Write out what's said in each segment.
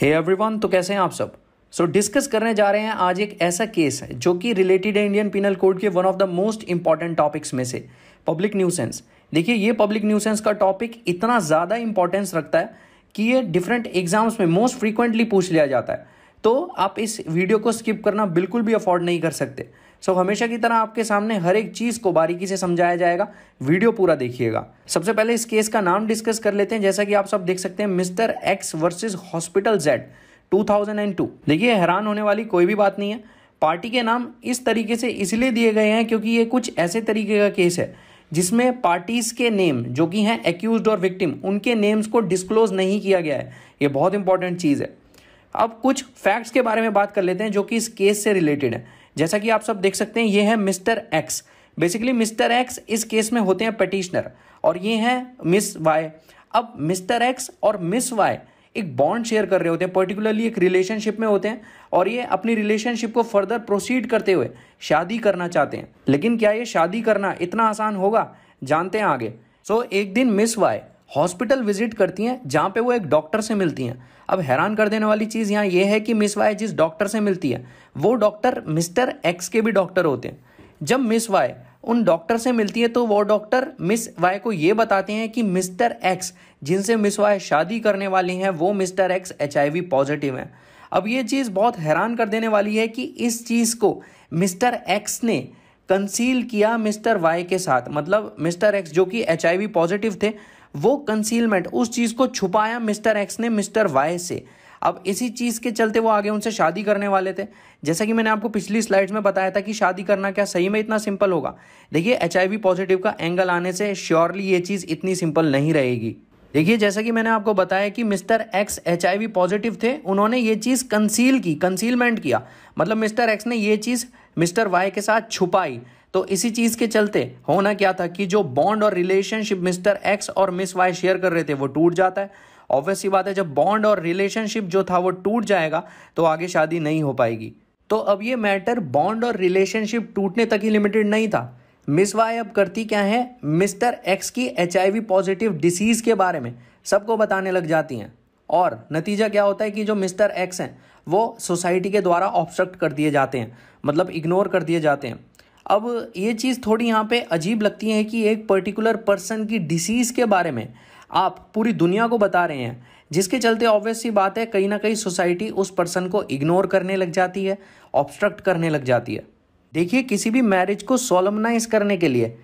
हे hey everyone तो कैसे हैं आप सब सो so, डिस्कस करने जा रहे हैं आज एक ऐसा केस है जो कि रिलेटेड है इंडियन पिनल कोड के one of the most important topics में से पब्लिक न्यूसेंस देखिए ये पब्लिक न्यूसेंस का टॉपिक इतना ज़्यादा इंपॉर्टेंस रखता है कि ये डिफरेंट एग्जाम्स में मोस्ट फ्रीक्वेंटली पूछ लिया जाता है तो आप इस वीडियो को स्किप करना बिल्कुल भी अफोर्ड नहीं कर सकते सो हमेशा की तरह आपके सामने हर एक चीज़ को बारीकी से समझाया जाएगा वीडियो पूरा देखिएगा सबसे पहले इस केस का नाम डिस्कस कर लेते हैं जैसा कि आप सब देख सकते हैं mister X versus hospital Z 2002 देखिए हैरान होने वाली कोई भी बात नहीं है पार्टी के नाम इस तरीके से इसलिए दिए गए हैं क्योंकि ये कुछ ऐसे तरीके का केस है जिसमें पार्टीज के नेम जो कि हैं एक्यूज और विक्टिम उनके नेम्स को डिस्क्लोज नहीं किया गया है ये बहुत इंपॉर्टेंट चीज़ है अब कुछ फैक्ट्स के बारे में बात कर लेते हैं जो कि इस केस से रिलेटेड है जैसा कि आप सब देख सकते हैं ये है mister X basically mister X इस केस में होते हैं पटिशनर और ये हैं मिस वाई अब मिस्टर एक्स और मिस वाई एक बॉन्ड शेयर कर रहे होते हैं पर्टिकुलरली एक रिलेशनशिप में होते हैं और ये अपनी रिलेशनशिप को फर्दर प्रोसीड करते हुए शादी करना चाहते हैं लेकिन क्या ये शादी करना इतना आसान होगा जानते हैं आगे सो so, एक दिन मिस वाई हॉस्पिटल विजिट करती हैं जहाँ पे वो एक डॉक्टर से मिलती हैं अब हैरान कर देने वाली चीज़ यहाँ ये है कि मिस वाई जिस डॉक्टर से मिलती है वो डॉक्टर मिस्टर एक्स के भी डॉक्टर होते हैं जब मिस वाई उन डॉक्टर से मिलती है तो वो डॉक्टर मिस वाई को ये बताते हैं कि मिस्टर एक्स जिनसे मिस वाई शादी करने वाली हैं वो मिस्टर एक्स एच पॉजिटिव हैं अब ये चीज़ बहुत हैरान कर देने वाली है कि इस चीज़ को मिस्टर एक्स ने कंसील किया मिस्टर वाई के साथ मतलब मिस्टर एक्स जो कि एच पॉजिटिव थे वो कंसीलमेंट उस चीज़ को छुपाया मिस्टर एक्स ने मिस्टर वाई से अब इसी चीज़ के चलते वो आगे उनसे शादी करने वाले थे जैसा कि मैंने आपको पिछली स्लाइड्स में बताया था कि शादी करना क्या सही में इतना सिंपल होगा देखिए एच पॉजिटिव का एंगल आने से श्योरली ये चीज़ इतनी सिंपल नहीं रहेगी देखिए जैसा कि मैंने आपको बताया कि मिस्टर एक्स एच पॉजिटिव थे उन्होंने ये चीज़ कंसील की कंसीलमेंट किया मतलब मिस्टर एक्स ने ये चीज़ मिस्टर वाई के साथ छुपाई तो इसी चीज के चलते होना क्या था कि जो बॉन्ड और रिलेशनशिप मिस्टर एक्स और मिस वाई शेयर कर रहे थे वो टूट जाता है ऑब्वियस ही बात है जब बॉन्ड और रिलेशनशिप जो था वो टूट जाएगा तो आगे शादी नहीं हो पाएगी तो अब ये मैटर बॉन्ड और रिलेशनशिप टूटने तक ही लिमिटेड नहीं था मिस वाई अब करती क्या है मिस्टर एक्स की एच पॉजिटिव डिसीज़ के बारे में सबको बताने लग जाती हैं और नतीजा क्या होता है कि जो मिस्टर एक्स हैं वो सोसाइटी के द्वारा ऑब्स्ट्रक्ट कर दिए जाते हैं मतलब इग्नोर कर दिए जाते हैं अब ये चीज़ थोड़ी यहाँ पे अजीब लगती है कि एक पर्टिकुलर पर्सन की डिसीज़ के बारे में आप पूरी दुनिया को बता रहे हैं जिसके चलते ऑब्वियस सी बात है कहीं ना कहीं सोसाइटी उस पर्सन को इग्नोर करने लग जाती है ऑब्स्ट्रक्ट करने लग जाती है देखिए किसी भी मैरिज को सोलमनाइज करने के लिए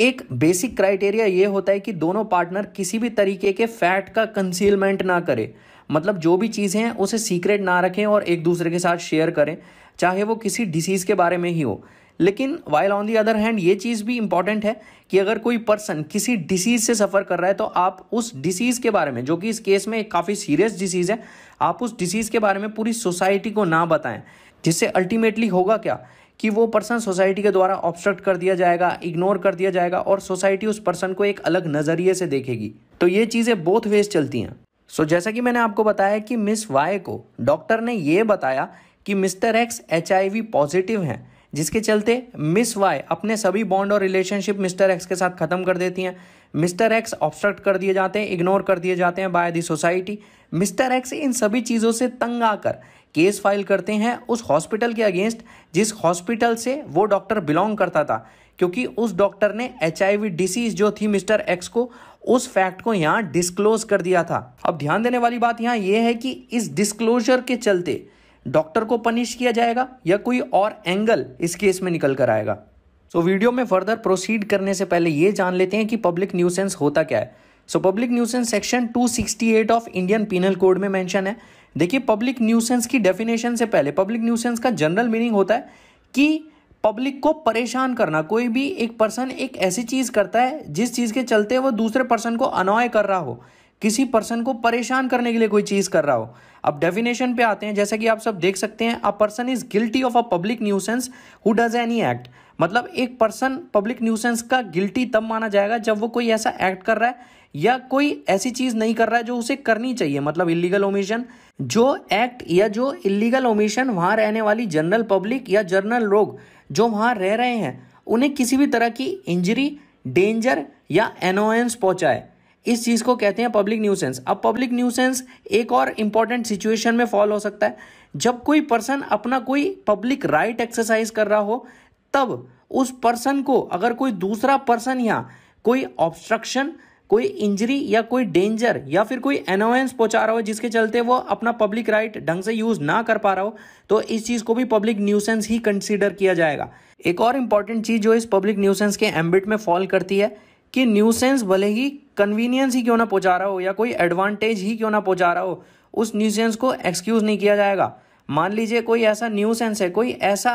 एक बेसिक क्राइटेरिया ये होता है कि दोनों पार्टनर किसी भी तरीके के फैट का कंसीलमेंट ना करें मतलब जो भी चीज़ें हैं उसे सीक्रेट ना रखें और एक दूसरे के साथ शेयर करें चाहे वो किसी डिसीज़ के बारे में ही हो लेकिन while on the other hand ये चीज़ भी इंपॉर्टेंट है कि अगर कोई पर्सन किसी डिसीज़ से सफ़र कर रहा है तो आप उस डिसीज़ के बारे में जो कि इस केस में काफ़ी सीरियस डिसीज़ है आप उस डिसीज़ के बारे में पूरी सोसाइटी को ना बताएं जिससे अल्टीमेटली होगा क्या कि वो पर्सन सोसाइटी के द्वारा ऑब्स्ट्रक्ट कर दिया जाएगा इग्नोर कर दिया जाएगा और सोसाइटी उस पर्सन को एक अलग नज़रिए से देखेगी तो ये चीज़ें बोथ वेज चलती हैं सो so, जैसा कि मैंने आपको बताया कि मिस वाई को डॉक्टर ने ये बताया कि मिस्टर एक्स एच पॉजिटिव हैं जिसके चलते मिस वाई अपने सभी बॉन्ड और रिलेशनशिप मिस्टर एक्स के साथ ख़त्म कर देती हैं मिस्टर एक्स ऑब्स्ट्रक्ट कर दिए जाते हैं इग्नोर कर दिए जाते हैं by the society mister X इन सभी चीज़ों से तंग आकर केस फाइल करते हैं उस हॉस्पिटल के अगेंस्ट जिस हॉस्पिटल से वो डॉक्टर बिलोंग करता था क्योंकि उस डॉक्टर ने एच डिसीज जो थी मिस्टर एक्स को उस फैक्ट को यहाँ डिस्क्लोज कर दिया था अब ध्यान देने वाली बात यहाँ यह है कि इस डिस्क्लोजर के चलते डॉक्टर को पनिश किया जाएगा या कोई और एंगल इस केस में निकल कर आएगा सो so, वीडियो में फर्दर प्रोसीड करने से पहले ये जान लेते हैं कि पब्लिक न्यूसेंस होता क्या है so public nuisance section 268 of Indian penal code में मेंशन है देखिए पब्लिक न्यूसेंस की डेफिनेशन से पहले पब्लिक न्यूसेंस का जनरल मीनिंग होता है कि पब्लिक को परेशान करना कोई भी एक पर्सन एक ऐसी चीज़ करता है जिस चीज़ के चलते वो दूसरे पर्सन को अनॉय कर रहा हो किसी पर्सन को परेशान करने के लिए कोई चीज़ कर रहा हो अब डेफिनेशन पे आते हैं जैसे कि आप सब देख सकते हैं a person is guilty of a public nuisance who does any act मतलब एक पर्सन पब्लिक न्यूसेंस का गिल्टी तब माना जाएगा जब वो कोई ऐसा एक्ट कर रहा है या कोई ऐसी चीज़ नहीं कर रहा है जो उसे करनी चाहिए मतलब इलीगल ओमिशन जो एक्ट या जो इलीगल ओमिशन वहाँ रहने वाली जनरल पब्लिक या जनरल लोग जो वहाँ रह रहे हैं उन्हें किसी भी तरह की इंजरी डेंजर या एनोएंस पहुँचाए इस चीज़ को कहते हैं पब्लिक न्यूसेंस अब पब्लिक न्यूसेंस एक और इम्पॉर्टेंट सिचुएशन में फॉल हो सकता है जब कोई पर्सन अपना कोई पब्लिक राइट एक्सरसाइज कर रहा हो तब उस पर्सन को अगर कोई दूसरा पर्सन या कोई ऑब्स्ट्रक्शन कोई इंजरी या कोई डेंजर या फिर कोई एनोवेंस पहुंचा रहा हो जिसके चलते वो अपना पब्लिक राइट ढंग से यूज ना कर पा रहा हो तो इस चीज को भी पब्लिक न्यूसेंस ही कंसिडर किया जाएगा एक और इंपॉर्टेंट चीज जो इस पब्लिक न्यूसेंस के एम्बिट में फॉल करती है कि न्यूसेंस भले ही कन्वीनियंस ही क्यों ना पहुंचा रहा हो या कोई एडवांटेज ही क्यों ना पहुंचा रहा हो उस न्यूसेंस को एक्सक्यूज़ नहीं किया जाएगा मान लीजिए कोई ऐसा न्यूसेंस है कोई ऐसा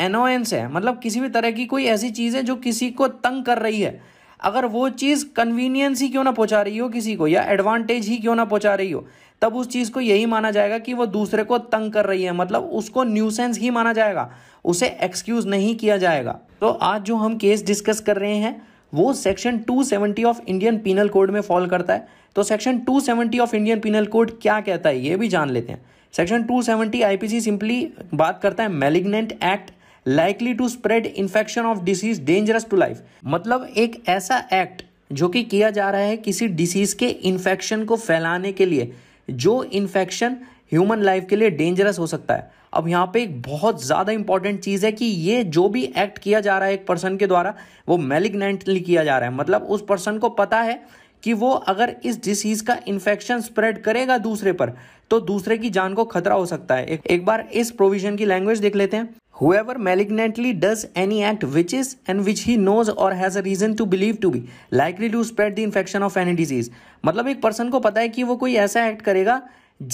एनोएंस है मतलब किसी भी तरह की कोई ऐसी चीज़ है जो किसी को तंग कर रही है अगर वो चीज़ कन्वीनियंस ही क्यों ना पहुंचा रही हो किसी को या एडवांटेज ही क्यों ना पहुंचा रही हो तब उस चीज़ को यही माना जाएगा कि वो दूसरे को तंग कर रही है मतलब उसको न्यूसेंस ही माना जाएगा उसे एक्सक्यूज़ नहीं किया जाएगा तो आज जो हम केस डिस्कस कर रहे हैं वो section 270 of Indian penal code में फॉल करता है तो section 270 of Indian penal code क्या कहता है ये भी जान लेते हैं सेक्शन 270 आईपीसी सिंपली बात करता है malignant act likely to spread infection of disease dangerous to life मतलब एक ऐसा एक्ट जो कि किया जा रहा है किसी डिसीज के इन्फेक्शन को फैलाने के लिए जो इन्फेक्शन ह्यूमन लाइफ के लिए डेंजरस हो सकता है अब यहाँ पे एक बहुत ज़्यादा इंपॉर्टेंट चीज़ है कि ये जो भी एक्ट किया जा रहा है एक पर्सन के द्वारा वो मेलिग्नेंटली किया जा रहा है मतलब उस पर्सन को पता है कि वो अगर इस डिसीज का इन्फेक्शन स्प्रेड करेगा दूसरे पर तो दूसरे की जान को खतरा हो सकता है एक, बार इस प्रोविजन की लैंग्वेज देख लेते हैं whoever malignantly does any act which is and which he knows or has a reason to believe to be likely to spread the infection of any disease मतलब एक पर्सन को पता है कि वो कोई ऐसा एक्ट करेगा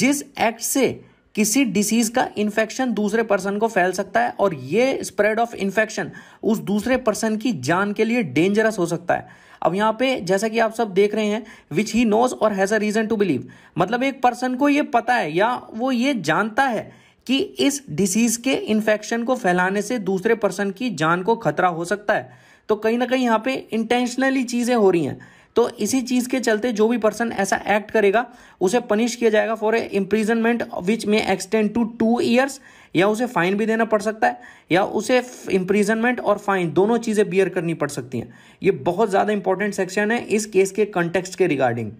जिस एक्ट से किसी डिसीज का इन्फेक्शन दूसरे पर्सन को फैल सकता है और ये स्प्रेड ऑफ इन्फेक्शन उस दूसरे पर्सन की जान के लिए डेंजरस हो सकता है अब यहाँ पे जैसा कि आप सब देख रहे हैं विच ही नोज और has a reason to believe मतलब एक पर्सन को ये पता है या वो ये जानता है कि इस डिसीज के इन्फेक्शन को फैलाने से दूसरे पर्सन की जान को खतरा हो सकता है तो कहीं ना कहीं यहाँ पे इंटेंशनली चीज़ें हो रही हैं तो इसी चीज़ के चलते जो भी पर्सन ऐसा एक्ट करेगा उसे पनिश किया जाएगा फॉर ए इम्प्रीजनमेंट विच में एक्सटेंड टू टू ईयर्स या उसे फाइन भी देना पड़ सकता है या उसे इम्प्रीजनमेंट और फाइन दोनों चीज़ें बियर करनी पड़ सकती हैं ये बहुत ज़्यादा इंपॉर्टेंट सेक्शन है इस केस के कंटेक्स्ट के रिगार्डिंग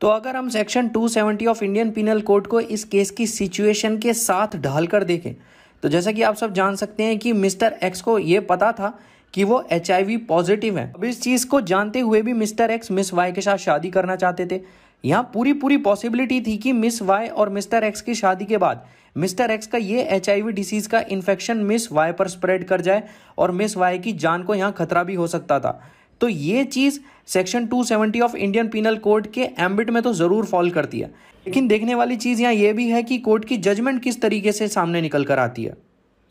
तो अगर हम section 270 of Indian penal code को इस केस की सिचुएशन के साथ ढाल कर देखें तो जैसा कि आप सब जान सकते हैं कि मिस्टर एक्स को ये पता था कि वो एच पॉजिटिव है अब इस चीज़ को जानते हुए भी मिस्टर एक्स मिस वाई के साथ शादी करना चाहते थे यहाँ पूरी पूरी पॉसिबिलिटी थी कि मिस वाई और मिस्टर एक्स की शादी के बाद मिस्टर एक्स का ये एच डिसीज़ का इन्फेक्शन मिस वाई पर स्प्रेड कर जाए और मिस वाई की जान को यहाँ खतरा भी हो सकता था तो ये चीज़ section 270 of Indian penal code के एम्बिट में तो ज़रूर फॉल करती है लेकिन देखने वाली चीज़ यहाँ ये भी है कि कोर्ट की जजमेंट किस तरीके से सामने निकल कर आती है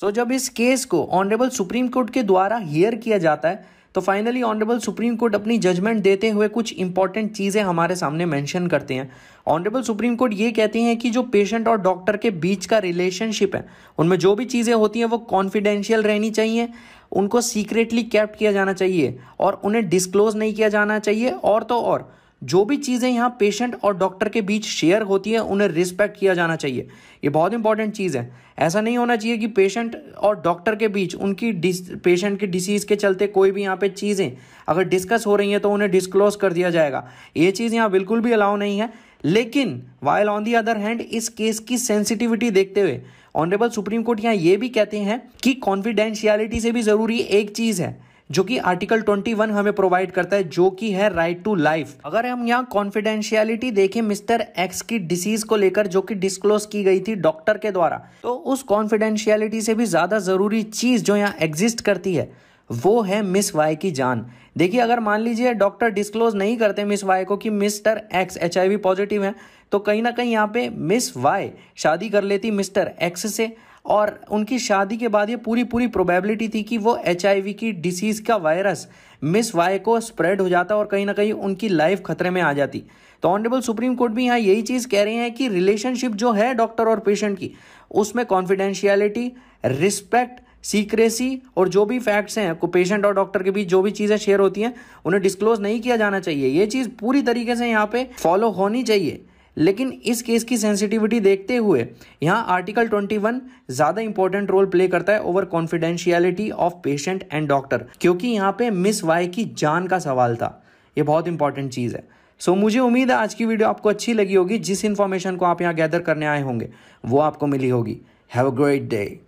सो जब इस केस को ऑनरेबल सुप्रीम कोर्ट के द्वारा हियर किया जाता है तो फाइनली ऑनरेबल सुप्रीम कोर्ट अपनी जजमेंट देते हुए कुछ इंपॉर्टेंट चीज़ें हमारे सामने मेंशन करते हैं ऑनरेबल सुप्रीम कोर्ट ये कहते हैं कि जो पेशेंट और डॉक्टर के बीच का रिलेशनशिप है उनमें जो भी चीज़ें होती हैं वो कॉन्फिडेंशियल रहनी चाहिए उनको सीक्रेटली कैप्ट किया जाना चाहिए और उन्हें डिस्क्लोज नहीं किया जाना चाहिए और तो और जो भी चीज़ें यहाँ पेशेंट और डॉक्टर के बीच शेयर होती है उन्हें रिस्पेक्ट किया जाना चाहिए ये बहुत इंपॉर्टेंट चीज़ है ऐसा नहीं होना चाहिए कि पेशेंट और डॉक्टर के बीच उनकी पेशेंट की डिसीज़ के चलते कोई भी यहाँ पे चीज़ें अगर डिस्कस हो रही हैं तो उन्हें डिस्क्लोज कर दिया जाएगा ये चीज़ यहाँ बिल्कुल भी अलाउ नहीं है लेकिन while on the other hand इस केस की सेंसिटिविटी देखते हुए ऑनरेबल सुप्रीम कोर्ट यहाँ ये भी कहते हैं कि कॉन्फिडेंशियलिटी से भी ज़रूरी एक चीज़ है जो कि आर्टिकल 21 हमें प्रोवाइड करता है जो कि है राइट टू लाइफ अगर हम यहाँ कॉन्फिडेंशियलिटी देखें मिस्टर एक्स की डिसीज को लेकर जो कि डिस्क्लोज की गई थी डॉक्टर के द्वारा तो उस कॉन्फिडेंशियलिटी से भी ज्यादा जरूरी चीज जो यहाँ एग्जिस्ट करती है वो है मिस वाई की जान देखिए अगर मान लीजिए डॉक्टर डिस्क्लोज नहीं करते मिस वाई को कि मिस्टर एक्स एच पॉजिटिव है तो कहीं ना कहीं यहाँ पे मिस वाई शादी कर लेती मिस्टर एक्स से और उनकी शादी के बाद ये पूरी पूरी प्रोबेबिलिटी थी कि वो एच की डिसीज़ का वायरस मिस वाई को स्प्रेड हो जाता और कहीं ना कहीं उनकी लाइफ खतरे में आ जाती तो ऑनरेबल सुप्रीम कोर्ट भी यहाँ यही चीज़ कह रहे हैं कि रिलेशनशिप जो है डॉक्टर और पेशेंट की उसमें कॉन्फिडेंशियलिटी रिस्पेक्ट सीक्रेसी और जो भी फैक्ट्स हैं को पेशेंट और डॉक्टर के बीच जो भी चीज़ें शेयर होती हैं उन्हें डिस्क्लोज नहीं किया जाना चाहिए ये चीज़ पूरी तरीके से यहाँ पे फॉलो होनी चाहिए लेकिन इस केस की सेंसिटिविटी देखते हुए यहाँ आर्टिकल 21 ज़्यादा इंपॉर्टेंट रोल प्ले करता है over confidentiality of patient and doctor क्योंकि यहाँ पे मिस वाई की जान का सवाल था ये बहुत इंपॉर्टेंट चीज़ है सो so, मुझे उम्मीद है आज की वीडियो आपको अच्छी लगी होगी जिस इन्फॉर्मेशन को आप यहाँ गैदर करने आए होंगे वो आपको मिली होगी हैव अ ग्रेट डे